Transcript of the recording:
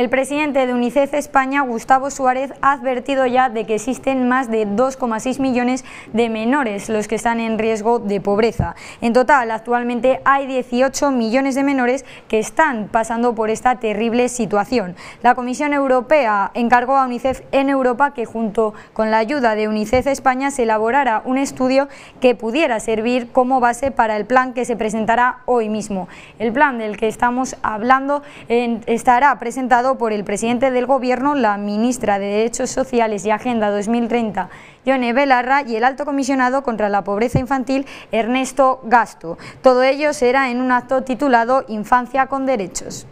El presidente de UNICEF España, Gustavo Suárez, ha advertido ya de que existen más de 2,6 millones de menores los que están en riesgo de pobreza. En total, actualmente hay 18 millones de menores que están pasando por esta terrible situación. La Comisión Europea encargó a UNICEF en Europa que junto con la ayuda de UNICEF España se elaborara un estudio que pudiera servir como base para el plan que se presentará hoy mismo. El plan del que estamos hablando estará presentado por el presidente del Gobierno, la ministra de Derechos Sociales y Agenda 2030, Yone Belarra, y el alto comisionado contra la pobreza infantil, Ernesto Gasto. Todo ello será en un acto titulado Infancia con Derechos.